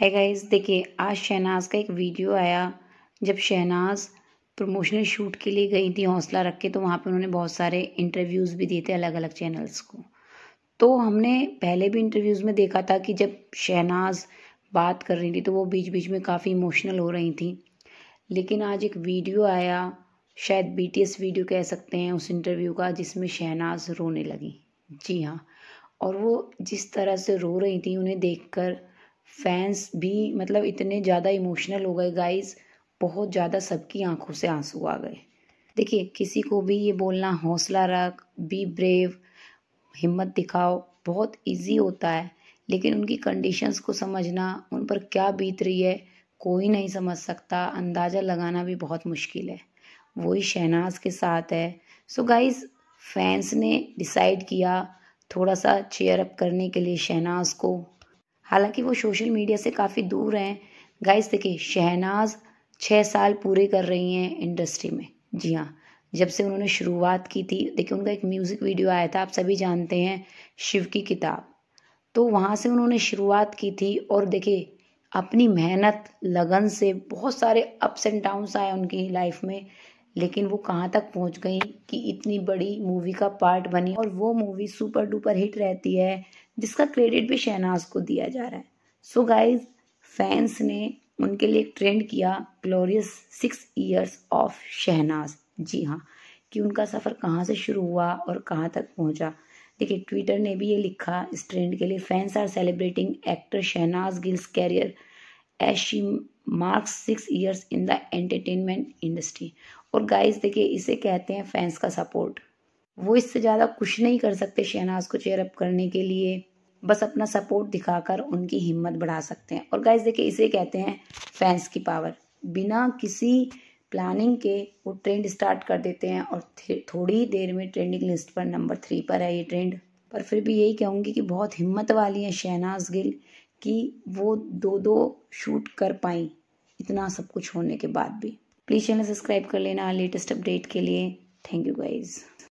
hi guys देखिए आज शहनाज का एक वीडियो आया जब शहनाज प्रमोशनल शूट के लिए गई थी हौसला रख के तो वहाँ पे उन्होंने बहुत सारे इंटरव्यूज़ भी दिए थे अलग अलग चैनल्स को तो हमने पहले भी इंटरव्यूज़ में देखा था कि जब शहनाज बात कर रही थी तो वो बीच बीच में काफ़ी इमोशनल हो रही थी लेकिन आज एक वीडियो आया शायद बी वीडियो कह सकते हैं उस इंटरव्यू का जिसमें शहनाज रोने लगी जी हाँ और वो जिस तरह से रो रही थी उन्हें देखकर फैंस भी मतलब इतने ज़्यादा इमोशनल हो गए गाइस बहुत ज़्यादा सबकी आंखों से आंसू आ गए देखिए किसी को भी ये बोलना हौसला रख बी ब्रेव हिम्मत दिखाओ बहुत इजी होता है लेकिन उनकी कंडीशंस को समझना उन पर क्या बीत रही है कोई नहीं समझ सकता अंदाज़ा लगाना भी बहुत मुश्किल है वही शहनाज के साथ है सो गाइस फैंस ने डिसाइड किया थोड़ा सा चेयर अप करने के लिए शहनाज को हालांकि वो सोशल मीडिया से काफ़ी दूर हैं गाइस देखिए शहनाज छः साल पूरे कर रही हैं इंडस्ट्री में जी हाँ जब से उन्होंने शुरुआत की थी देखिए उनका एक म्यूज़िक वीडियो आया था आप सभी जानते हैं शिव की किताब तो वहाँ से उन्होंने शुरुआत की थी और देखिए अपनी मेहनत लगन से बहुत सारे अप्स एंड डाउन्स आए उनकी लाइफ में लेकिन वो कहाँ तक पहुँच गई कि इतनी बड़ी मूवी का पार्ट बनी और वो मूवी सुपर डुपर हिट रहती है जिसका क्रेडिट भी शहनाज को दिया जा रहा है सो गाइज फैंस ने उनके लिए एक ट्रेंड किया glorious six years of Shehnaaz ji हाँ कि उनका सफ़र कहाँ से शुरू हुआ और कहाँ तक पहुँचा देखिए ट्विटर ने भी ये लिखा इस ट्रेंड के लिए fans are celebrating actor Shehnaaz Gill's career as she marks six years in the entertainment industry और गाइस देखिए इसे कहते हैं फैंस का सपोर्ट वो इससे ज़्यादा कुछ नहीं कर सकते शहनाज को चेयर अप करने के लिए बस अपना सपोर्ट दिखाकर उनकी हिम्मत बढ़ा सकते हैं और गाइस देखिए इसे कहते हैं फैंस की पावर बिना किसी प्लानिंग के वो ट्रेंड स्टार्ट कर देते हैं और थोड़ी देर में ट्रेंडिंग लिस्ट पर नंबर थ्री पर है ये ट्रेंड पर फिर भी यही कहूँगी कि बहुत हिम्मत वाली हैं शहनाज गिल कि वो दो दो शूट कर पाई इतना सब कुछ होने के बाद भी प्लीज़ चैनल सब्सक्राइब कर लेना लेटेस्ट अपडेट के लिए थैंक यू गाइज़